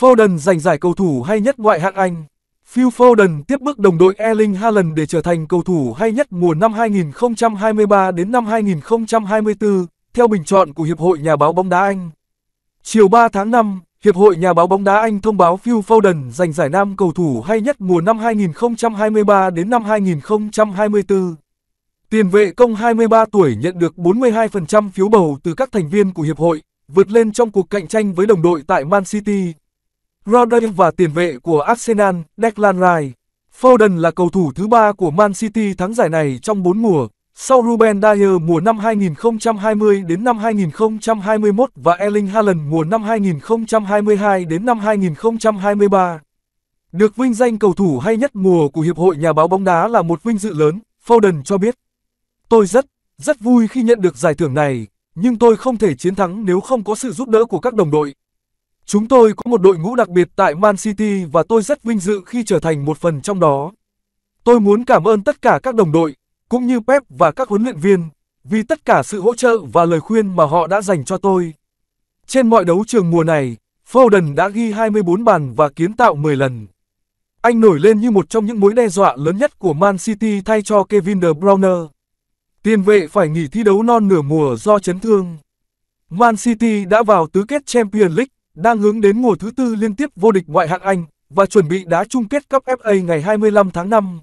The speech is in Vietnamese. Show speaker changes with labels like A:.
A: Foden giành giải cầu thủ hay nhất ngoại hạng Anh. Phil Foden tiếp bước đồng đội Erling Haaland để trở thành cầu thủ hay nhất mùa năm 2023 đến năm 2024, theo bình chọn của Hiệp hội Nhà báo bóng đá Anh. Chiều 3 tháng 5, Hiệp hội Nhà báo bóng đá Anh thông báo Phil Foden giành giải nam cầu thủ hay nhất mùa năm 2023 đến năm 2024. Tiền vệ công 23 tuổi nhận được 42% phiếu bầu từ các thành viên của hiệp hội, vượt lên trong cuộc cạnh tranh với đồng đội tại Man City. Rodri và tiền vệ của Arsenal Declan Rice. Foden là cầu thủ thứ ba của Man City thắng giải này trong 4 mùa, sau Ruben Dyer mùa năm 2020 đến năm 2021 và Erling Haaland mùa năm 2022 đến năm 2023. Được vinh danh cầu thủ hay nhất mùa của Hiệp hội Nhà báo bóng đá là một vinh dự lớn, Foden cho biết. Tôi rất, rất vui khi nhận được giải thưởng này, nhưng tôi không thể chiến thắng nếu không có sự giúp đỡ của các đồng đội, Chúng tôi có một đội ngũ đặc biệt tại Man City và tôi rất vinh dự khi trở thành một phần trong đó. Tôi muốn cảm ơn tất cả các đồng đội, cũng như Pep và các huấn luyện viên, vì tất cả sự hỗ trợ và lời khuyên mà họ đã dành cho tôi. Trên mọi đấu trường mùa này, Foden đã ghi 24 bàn và kiến tạo 10 lần. Anh nổi lên như một trong những mối đe dọa lớn nhất của Man City thay cho Kevin De Bruyne. Tiền vệ phải nghỉ thi đấu non nửa mùa do chấn thương. Man City đã vào tứ kết Champions League đang hướng đến mùa thứ tư liên tiếp vô địch ngoại hạng Anh và chuẩn bị đá chung kết cúp FA ngày 25 tháng 5.